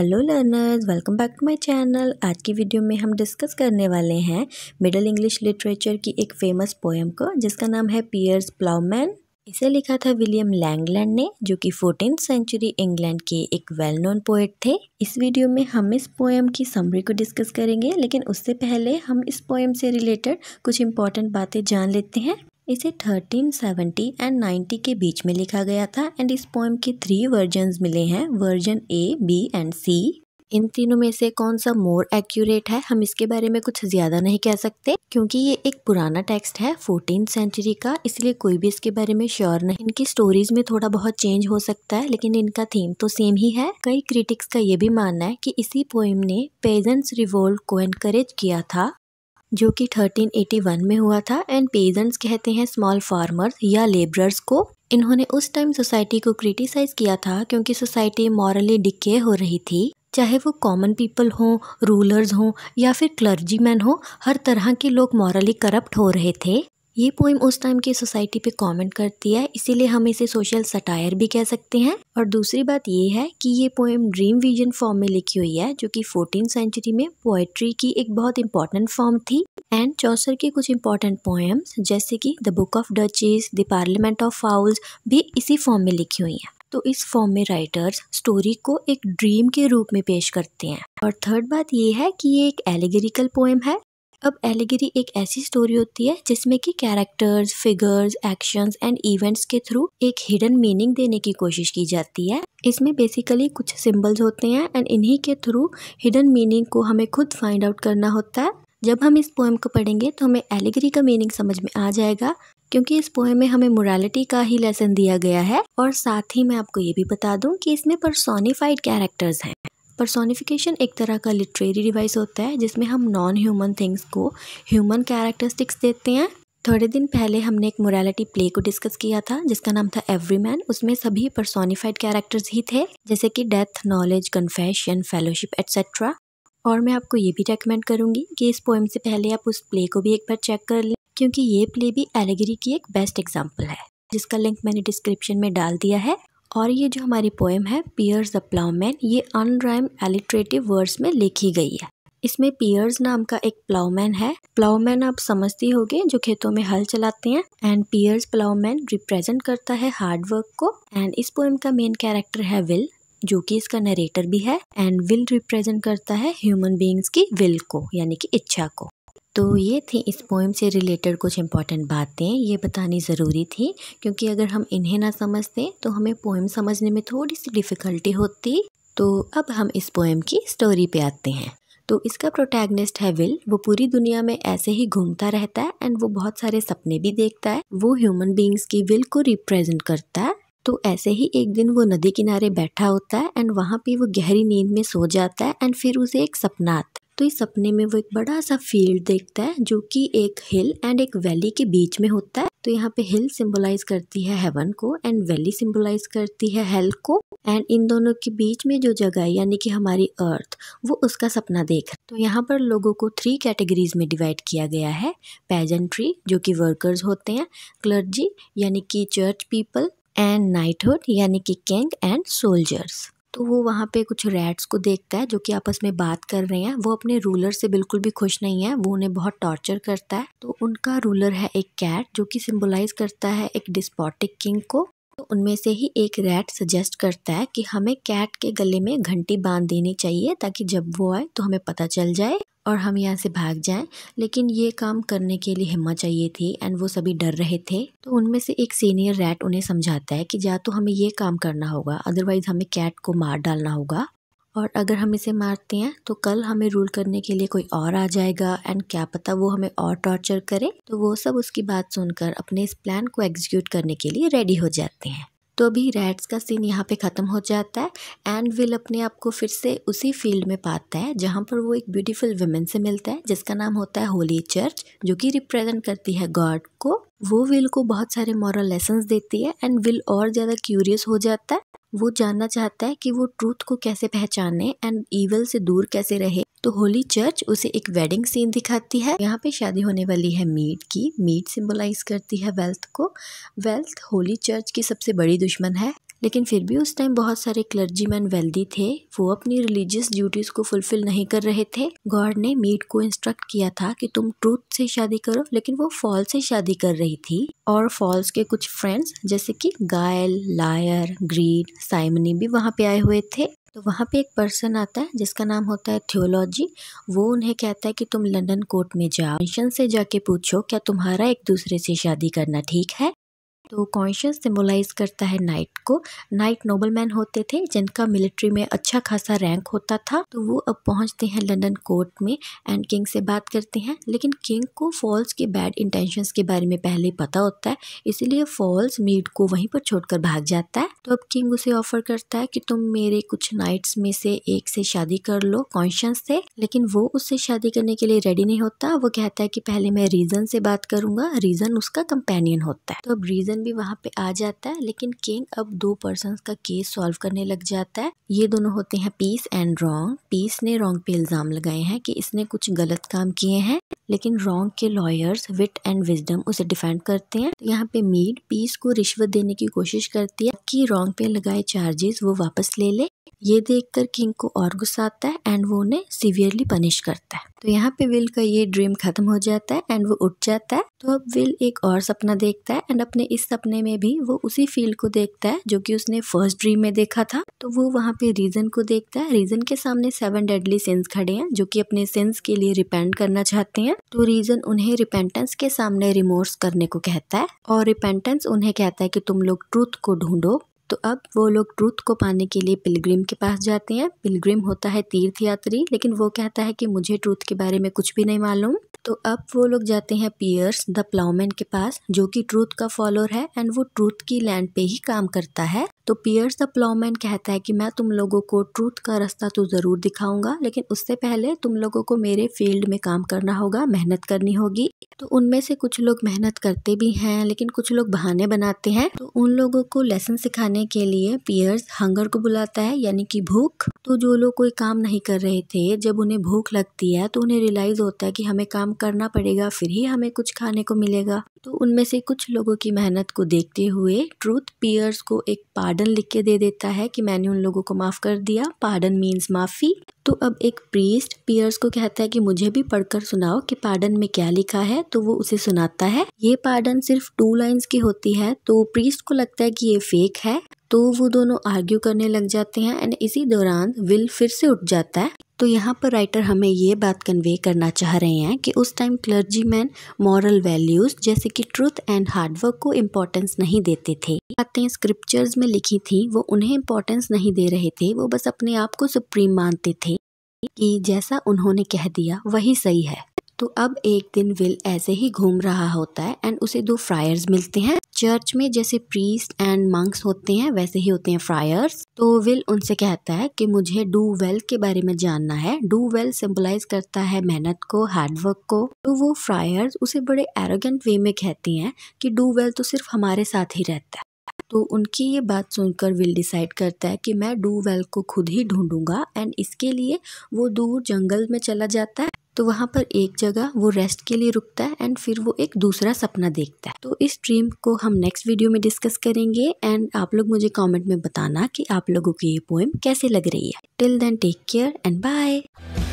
hello learners welcome back to my channel आज की video में हम डिस्कस करने वाले हैं मिडिल इंग्लिश लिटरेचर की एक फेमस पोएम को जिसका नाम है पियर्स प्लाउमैन इसे लिखा था विलियम लैंगलैंड ने जो कि फोर्टीन सेंचुरी इंग्लैंड के एक वेल नोन पोएट थे इस वीडियो में हम इस पोएम की समरी को डिस्कस करेंगे लेकिन उससे पहले हम इस पोएम से रिलेटेड कुछ इंपॉर्टेंट बातें जान लेते हैं इसे 1370 एंड 90 के बीच में लिखा गया था एंड इस पोएम के थ्री वर्जन्स मिले हैं version A B and C इन तीनों में से कौन सा मोर एक्यूरेट है हम इसके बारे में कुछ ज़्यादा नहीं कह सकते क्योंकि ये एक पुराना टेक्स्ट है फोर्टीन सेंचुरी का इसलिए कोई भी इसके बारे में श्योर नहीं इनकी स्टोरीज में थोड़ा बहुत चेंज हो सकता है लेकिन इनका थीम तो सेम ही है कई क्रिटिक्स का ये भी मानना है कि इसी पोइम ने पेजेंट्स रिवोल्ट को एनकरेज किया था जो कि 1381 में हुआ था एंड पेजेंट्स कहते हैं स्मॉल फार्मर्स या लेबरर्स को इन्होंने उस टाइम सोसाइटी को क्रिटिसाइज किया था क्योंकि सोसाइटी मॉरली डिके हो रही थी चाहे वो कॉमन पीपल हों रूलर्स हों या फिर क्लर्जीमैन हो हर तरह के लोग मॉरली करप्ट हो रहे थे ये पोइम उस टाइम की सोसाइटी पे कमेंट करती है इसीलिए हम इसे सोशल सटायर भी कह सकते हैं और दूसरी बात ये है कि ये पोइम ड्रीम विजन फॉर्म में लिखी हुई है जो कि फोर्टीन सेंचुरी में पोएट्री की एक बहुत इंपॉर्टेंट फॉर्म थी एंड चौसर के कुछ इंपॉर्टेंट पोएम्स जैसे कि the book of Duchess the parliament of fowls भी इसी फॉर्म में लिखी हुई हैं तो इस फॉर्म में राइटर्स स्टोरी को एक ड्रीम के रूप में पेश करते हैं और थर्ड बात ये है कि ये एक एलिगेरिकल पोएम है अब एलिगरी एक ऐसी स्टोरी होती है जिसमें कि characters figures actions and events के थ्रू एक हिडन मीनिंग देने की कोशिश की जाती है इसमें बेसिकली कुछ सिंबल्स होते हैं एंड इन्हीं के थ्रू हिडन मीनिंग को हमें खुद फाइंड आउट करना होता है जब हम इस पोएम को पढ़ेंगे तो हमें एलिगरी का मीनिंग समझ में आ जाएगा क्योंकि इस पोएम में हमें मोरालिटी का ही लेसन दिया गया है और साथ ही मैं आपको ये भी बता दूं कि इसमें परसोनिफाइड कैरेक्टर्स हैं परसोनिफिकेशन एक तरह का लिटरेरी डिवाइस होता है जिसमें हम नॉन ह्यूमन थिंग्स को ह्यूमन कैरेक्टरिस्टिक्स देते हैं थोड़े दिन पहले हमने एक मोरालिटी प्ले को डिस्कस किया था जिसका नाम था एवरी मैन उसमें सभी परसोनिफाइड कैरेक्टर्स ही थे जैसे कि death knowledge confession fellowship etcetera और मैं आपको ये भी रेकमेंड करूंगी कि इस पोएम से पहले आप उस प्ले को भी एक बार चेक कर लें क्योंकि ये प्ले भी एलेगरी की एक बेस्ट एग्जाम्पल है जिसका लिंक मैंने डिस्क्रिप्शन में डाल दिया है और ये जो हमारी पोएम है पियर्स द प्लाउमैन ये अनराइम एलिट्रेटिव वर्ड्स में लिखी गई है इसमें पियर्स नाम का एक प्लाउमैन है प्लाउमैन आप समझती होगे जो खेतों में हल चलाते हैं एंड पियर्स प्लाउमैन रिप्रेजेंट करता है हार्ड वर्क को एंड इस पोएम का मेन कैरेक्टर है विल जो कि इसका नरेटर भी है एंड विल रिप्रेजेंट करता है ह्यूमन बींग्स की विल को यानी कि इच्छा को तो ये थी इस पोइम से रिलेटेड कुछ इम्पॉर्टेंट बातें ये बतानी ज़रूरी थी क्योंकि अगर हम इन्हें ना समझते तो हमें पोइम समझने में थोड़ी सी डिफ़िकल्टी होती तो अब हम इस पोएम की स्टोरी पे आते हैं तो इसका प्रोटैगनिस्ट है विल वो पूरी दुनिया में ऐसे ही घूमता रहता है एंड वो बहुत सारे सपने भी देखता है वो ह्यूमन बींग्स की विल को रिप्रेजेंट करता है तो ऐसे ही एक दिन वो नदी किनारे बैठा होता है एंड वहाँ पे वो गहरी नींद में सो जाता है एंड फिर उसे एक सपना आता है तो इस सपने में वो एक बड़ा सा फील्ड देखता है जो कि एक हिल एंड एक वैली के बीच में होता है तो यहाँ पे हिल सिंबलाइज करती है हेवन को एंड वैली सिंबलाइज करती है हेल को एंड इन दोनों के बीच में जो जगह है यानी कि हमारी अर्थ वो उसका सपना देख तो यहाँ पर लोगों को थ्री कैटेगरीज में डिवाइड किया गया है पेजेंट्री जो कि वर्कर्स होते हैं क्लर्जी यानी कि चर्च पीपल एंड नाइटहुड यानी कि किंग एंड सोल्जर्स तो वो वहाँ पे कुछ रैट्स को देखता है जो कि आपस में बात कर रहे हैं वो अपने रूलर से बिल्कुल भी खुश नहीं है वो उन्हें बहुत टॉर्चर करता है तो उनका रूलर है एक कैट जो कि सिंबलाइज करता है एक डिस्पोटिक किंग को तो उनमें से ही एक रैट सजेस्ट करता है कि हमें कैट के गले में घंटी बांध देनी चाहिए ताकि जब वो आए तो हमें पता चल जाए और हम यहाँ से भाग जाएं लेकिन ये काम करने के लिए हिम्मत चाहिए थी एंड वो सभी डर रहे थे तो उनमें से एक सीनियर रैट उन्हें समझाता है कि या तो हमें ये काम करना होगा अदरवाइज हमें कैट को मार डालना होगा और अगर हम इसे मारते हैं तो कल हमें रूल करने के लिए कोई और आ जाएगा एंड क्या पता वो हमें और टॉर्चर करे तो वो सब उसकी बात सुनकर अपने इस प्लान को एग्जीक्यूट करने के लिए रेडी हो जाते हैं तो अभी रैट्स का सीन यहाँ पे ख़त्म हो जाता है एंड विल अपने आप को फिर से उसी फील्ड में पाता है जहाँ पर वो एक ब्यूटीफुल वुमेन से मिलता है जिसका नाम होता है होली चर्च जो कि रिप्रेजेंट करती है गॉड को वो विल को बहुत सारे मॉरल लेसन देती है एंड विल और ज़्यादा क्यूरियस हो जाता है वो जानना चाहता है कि वो ट्रूथ को कैसे पहचाने एंड ईवल से दूर कैसे रहे तो होली चर्च उसे एक वेडिंग सीन दिखाती है यहाँ पे शादी होने वाली है मीट की मीट सिंबलाइज करती है वेल्थ को वेल्थ होली चर्च की सबसे बड़ी दुश्मन है लेकिन फिर भी उस टाइम बहुत सारे क्लर्जी मैन वेल्दी थे वो अपनी रिलीजियस ड्यूटीज़ को फुलफिल नहीं कर रहे थे गॉड ने मीट को इंस्ट्रक्ट किया था कि तुम ट्रूथ से शादी करो लेकिन वो फॉल्स से शादी कर रही थी और फॉल्स के कुछ फ्रेंड्स जैसे कि गायल लायर ग्रीन साइमनी भी वहाँ पे आए हुए थे तो वहाँ पे एक पर्सन आता है जिसका नाम होता है थियोलॉजी वो उन्हें कहता है कि तुम लंदन कोर्ट में जाओ मिशन से जाके पूछो क्या तुम्हारा एक दूसरे से शादी करना ठीक है तो कॉन्शियस सिम्बोलाइज़ करता है नाइट को नाइट नोबलमैन होते थे जिनका मिलिट्री में अच्छा खासा रैंक होता था तो वो अब पहुंचते हैं लंदन कोर्ट में एंड किंग से बात करते हैं लेकिन किंग को फॉल्स के बैड इंटेंशंस के बारे में पहले पता होता है इसीलिए फॉल्स मीड को वहीं पर छोड़कर भाग जाता है तो अब किंग उसे ऑफर करता है कि तुम मेरे कुछ नाइट्स में से एक से शादी कर लो कॉन्शियस से लेकिन वो उससे शादी करने के लिए रेडी नहीं होता वो कहता है कि पहले मैं रीजन से बात करूंगा रीजन उसका कंपेनियन होता है तो अब रीजन विलियम भी वहाँ पे आ जाता है लेकिन किंग अब दो पर्सन का केस सॉल्व करने लग जाता है ये दोनों होते हैं पीस एंड रॉन्ग पीस ने रोंग पे इल्जाम लगाए हैं कि इसने कुछ गलत काम किए हैं लेकिन रोंग के लॉयर्स विट एंड विजडम उसे डिफेंड करते हैं यहाँ पे मीड पीस को रिश्वत देने की कोशिश करती है कि रोंग पे लगाए चार्जेस वो वापस ले ले ये देखकर किंग को और गुस्सा आता है एंड वो उन्हें सीवियरली पनिश करता है तो यहाँ पे विल का ये ड्रीम खत्म हो जाता है एंड वो उठ जाता है तो अब विल एक और सपना देखता है एंड अपने इस सपने में भी वो उसी फील्ड को देखता है जो कि उसने फर्स्ट ड्रीम में देखा था तो वो वहाँ पे रीजन को देखता है रीजन के सामने सेवन डेडली सेंस खड़े हैं जो कि अपने सेंस के लिए रिपेंट करना चाहते हैं तो रीजन उन्हें रिपेंटेंस के सामने रिमोर्स करने को कहता है और रिपेंटेंस उन्हें कहता है कि तुम लोग ट्रूथ को ढूंढो तो अब वो लोग ट्रूथ को पाने के लिए पिलग्रिम के पास जाते हैं पिलग्रिम होता है तीर्थ यात्री लेकिन वो कहता है कि मुझे ट्रूथ के बारे में कुछ भी नहीं मालूम तो अब वो लोग जाते हैं पियर्स द प्लाउमैन के पास जो कि ट्रूथ का फॉलोअर है एंड वो ट्रूथ की लैंड पे ही काम करता है तो पियर्स द प्लॉमैन कहता है कि मैं तुम लोगों को ट्रूथ का रास्ता तो ज़रूर दिखाऊंगा लेकिन उससे पहले तुम लोगों को मेरे फील्ड में काम करना होगा मेहनत करनी होगी तो उनमें से कुछ लोग मेहनत करते भी हैं लेकिन कुछ लोग बहाने बनाते हैं तो उन लोगों को लेसन सिखाने के लिए पियर्स हंगर को बुलाता है यानी कि भूख तो जो लोग कोई काम नहीं कर रहे थे जब उन्हें भूख लगती है तो उन्हें रियलाइज़ होता है कि हमें काम करना पड़ेगा फिर ही हमें कुछ खाने को मिलेगा तो उनमें से कुछ लोगों की मेहनत को देखते हुए ट्रूथ पियर्स को एक पार्ट पार्डन लिख के दे देता है कि मैंने उन लोगों को माफ़ कर दिया पार्डन मीन्स माफ़ी तो अब एक प्रीस्ट पियर्स को कहता है कि मुझे भी पढ़कर सुनाओ कि पार्डन में क्या लिखा है तो वो उसे सुनाता है ये पार्डन सिर्फ टू लाइंस की होती है तो प्रीस्ट को लगता है कि ये फेक है तो वो दोनों आर्ग्यू करने लग जाते हैं एंड इसी दौरान विल फिर से उठ जाता है तो यहाँ पर राइटर हमें ये बात कन्वे करना चाह रहे हैं कि उस time clergy man moral values जैसे कि ट्रूथ एंड हार्डवर्क को इम्पोर्टेंस नहीं देते थे बातें स्क्रिप्चर्स में लिखी थी वो उन्हें इम्पोर्टेंस नहीं दे रहे थे वो बस अपने आप को सुप्रीम मानते थे कि जैसा उन्होंने कह दिया वही सही है तो अब एक दिन विल ऐसे ही घूम रहा होता है एंड उसे दो फ्रायर्स मिलते हैं चर्च में जैसे प्रीस्ट एंड मंक्स होते हैं वैसे ही होते हैं फ्रायर्स तो विल उनसे कहता है कि मुझे डू वेल के बारे में जानना है डू वेल सिंबलाइज करता है मेहनत को हार्डवर्क को तो वो फ्रायर्स उसे बड़े एरोगेंट वे में कहती हैं कि डू वेल तो सिर्फ हमारे साथ ही रहता है तो उनकी ये बात सुनकर विल डिसाइड करता है कि मैं डू वेल को खुद ही ढूंढूंगा एंड इसके लिए वो दूर जंगल में चला जाता है तो वहाँ पर एक जगह वो रेस्ट के लिए रुकता है एंड फिर वो एक दूसरा सपना देखता है तो इस ड्रीम को हम नेक्स्ट वीडियो में डिस्कस करेंगे एंड आप लोग मुझे कॉमेंट में बताना की आप लोगों की ये पोएम कैसे लग रही है till then take care and bye